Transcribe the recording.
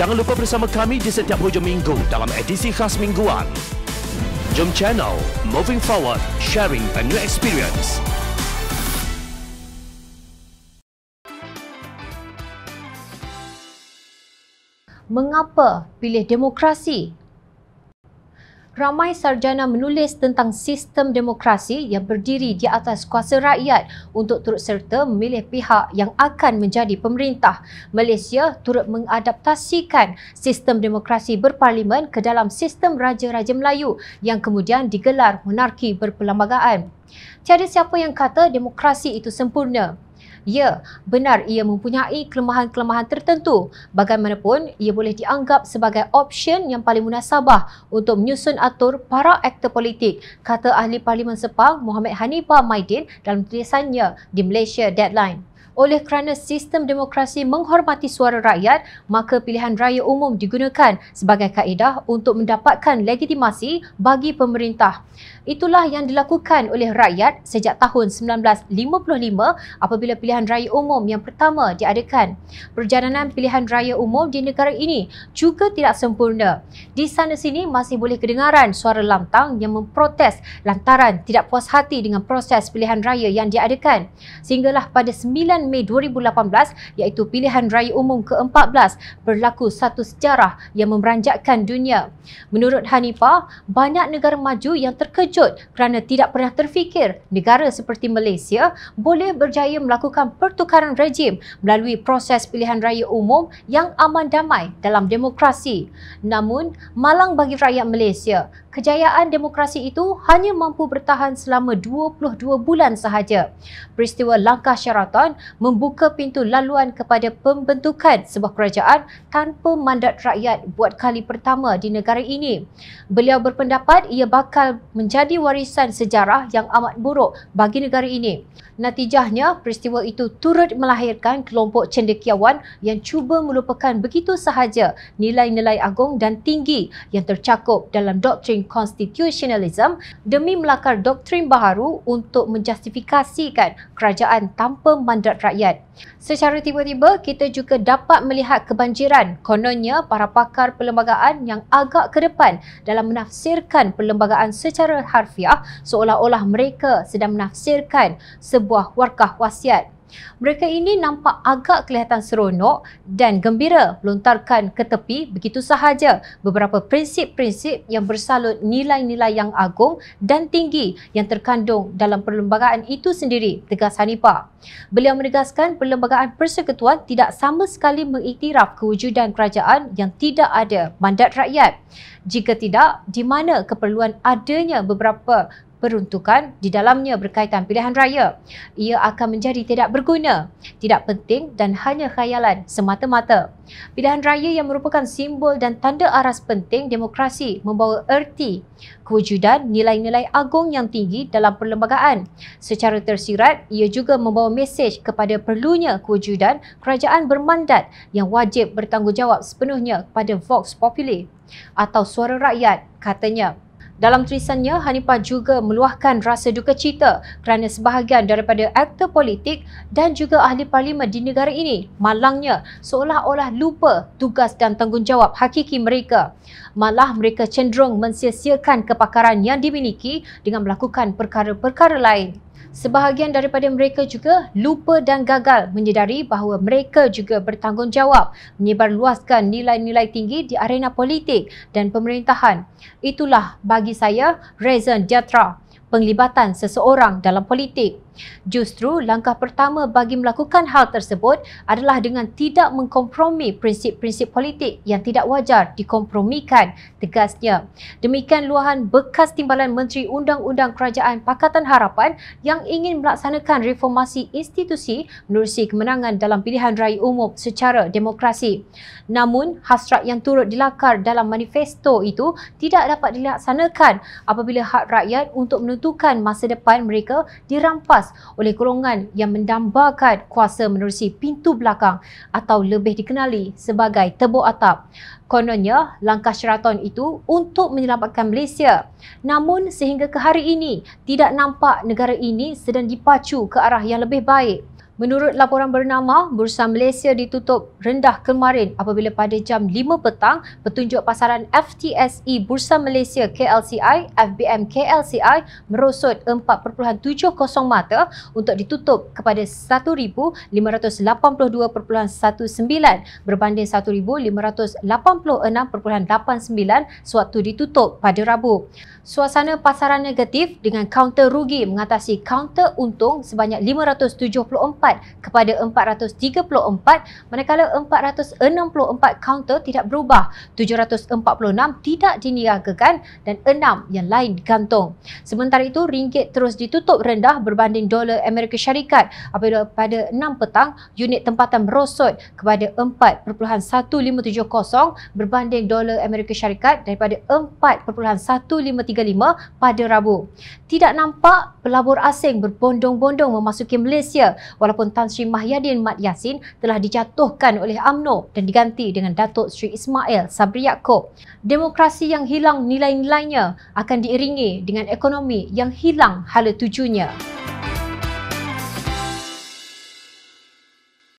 Jangan lupa bersama kami di setiap hujung minggu dalam edisi khas mingguan. Jom channel Moving Forward, sharing a new experience. Mengapa pilih demokrasi ramai sarjana menulis tentang sistem demokrasi yang berdiri di atas kuasa rakyat untuk turut serta memilih pihak yang akan menjadi pemerintah. Malaysia turut mengadaptasikan sistem demokrasi berparlimen ke dalam sistem Raja-Raja Melayu yang kemudian digelar monarki berperlembagaan. Tiada siapa yang kata demokrasi itu sempurna. Ya, benar ia mempunyai kelemahan-kelemahan tertentu. Bagaimanapun, ia boleh dianggap sebagai option yang paling munasabah untuk menyusun atur para aktor politik, kata ahli Parlimen Sepang Muhammad Hanifah Maidin dalam tulisannya di Malaysia Deadline. Oleh kerana sistem demokrasi menghormati suara rakyat, maka pilihan raya umum digunakan sebagai kaedah untuk mendapatkan legitimasi bagi pemerintah. Itulah yang dilakukan oleh rakyat sejak tahun 1955 apabila pilihan raya umum yang pertama diadakan. Perjalanan pilihan raya umum di negara ini juga tidak sempurna. Di sana sini masih boleh kedengaran suara lantang yang memprotes lantaran tidak puas hati dengan proses pilihan raya yang diadakan. Sehinggalah pada 9 9 Mei 2018 iaitu pilihan raya umum ke-14 berlaku satu sejarah yang memeranjatkan dunia. Menurut Hanifah, banyak negara maju yang terkejut kerana tidak pernah terfikir negara seperti Malaysia boleh berjaya melakukan pertukaran rejim melalui proses pilihan raya umum yang aman damai dalam demokrasi. Namun, malang bagi rakyat Malaysia kejayaan demokrasi itu hanya mampu bertahan selama 22 bulan sahaja. Peristiwa langkah syaraton membuka pintu laluan kepada pembentukan sebuah kerajaan tanpa mandat rakyat buat kali pertama di negara ini. Beliau berpendapat ia bakal menjadi warisan sejarah yang amat buruk bagi negara ini. Natijahnya, peristiwa itu turut melahirkan kelompok cendekiawan yang cuba melupakan begitu sahaja nilai-nilai agung dan tinggi yang tercakup dalam doktrin doktrin konstitusionalism demi melakar doktrin baharu untuk menjustifikasikan kerajaan tanpa mandat rakyat. Secara tiba-tiba, kita juga dapat melihat kebanjiran kononnya para pakar perlembagaan yang agak ke depan dalam menafsirkan perlembagaan secara harfiah seolah-olah mereka sedang menafsirkan sebuah warkah wasiat. Mereka ini nampak agak kelihatan seronok dan gembira melontarkan ke tepi begitu sahaja beberapa prinsip-prinsip yang bersalut nilai-nilai yang agung dan tinggi yang terkandung dalam perlembagaan itu sendiri, tegas Hanifah. Beliau menegaskan perlembagaan persekutuan tidak sama sekali mengiktiraf kewujudan kerajaan yang tidak ada mandat rakyat. Jika tidak, di mana keperluan adanya beberapa peruntukan di dalamnya berkaitan pilihan raya. Ia akan menjadi tidak berguna, tidak penting dan hanya khayalan semata-mata. Pilihan raya yang merupakan simbol dan tanda aras penting demokrasi membawa erti kewujudan nilai-nilai agung yang tinggi dalam perlembagaan. Secara tersirat, ia juga membawa mesej kepada perlunya kewujudan kerajaan bermandat yang wajib bertanggungjawab sepenuhnya kepada Vox Populi atau suara rakyat, katanya. Dalam tulisannya, Hanifah juga meluahkan rasa duka cita kerana sebahagian daripada aktor politik dan juga ahli parlimen di negara ini malangnya seolah-olah lupa tugas dan tanggungjawab hakiki mereka. Malah mereka cenderung mensiasiakan kepakaran yang dimiliki dengan melakukan perkara-perkara lain. Sebahagian daripada mereka juga lupa dan gagal menyedari bahawa mereka juga bertanggungjawab menyebarluaskan nilai-nilai tinggi di arena politik dan pemerintahan. Itulah bagi saya Reza Jatra penglibatan seseorang dalam politik. Justru langkah pertama bagi melakukan hal tersebut adalah dengan tidak mengkompromi prinsip-prinsip politik yang tidak wajar dikompromikan, tegasnya. Demikian luahan bekas timbalan Menteri Undang-Undang Kerajaan Pakatan Harapan yang ingin melaksanakan reformasi institusi menerusi kemenangan dalam pilihan raya umum secara demokrasi. Namun, hasrat yang turut dilakar dalam manifesto itu tidak dapat dilaksanakan apabila hak rakyat untuk menentukan menentukan masa depan mereka dirampas oleh golongan yang mendambakan kuasa menerusi pintu belakang atau lebih dikenali sebagai tebu atap. Kononnya, langkah Sheraton itu untuk menyelamatkan Malaysia. Namun, sehingga ke hari ini, tidak nampak negara ini sedang dipacu ke arah yang lebih baik. Menurut laporan bernama, Bursa Malaysia ditutup rendah kemarin apabila pada jam 5 petang, petunjuk pasaran FTSE Bursa Malaysia KLCI, FBM KLCI merosot 4.70 mata untuk ditutup kepada 1,582.19 berbanding 1,586.89 sewaktu ditutup pada Rabu. Suasana pasaran negatif dengan kaunter rugi mengatasi kaunter untung sebanyak 574 4 kepada 434 manakala 464 kaunter tidak berubah, 746 tidak diniagakan dan 6 yang lain digantung. Sementara itu, ringgit terus ditutup rendah berbanding dolar Amerika Syarikat apabila pada 6 petang, unit tempatan merosot kepada 4.1570 berbanding dolar Amerika Syarikat daripada 4.1535 pada Rabu. Tidak nampak pelabur asing berbondong-bondong memasuki Malaysia walaupun ataupun Tan Sri Mahyadin Mat Yassin telah dijatuhkan oleh AMNO dan diganti dengan Datuk Sri Ismail Sabri Yaakob. Demokrasi yang hilang nilai-nilainya akan diiringi dengan ekonomi yang hilang hala tujuannya.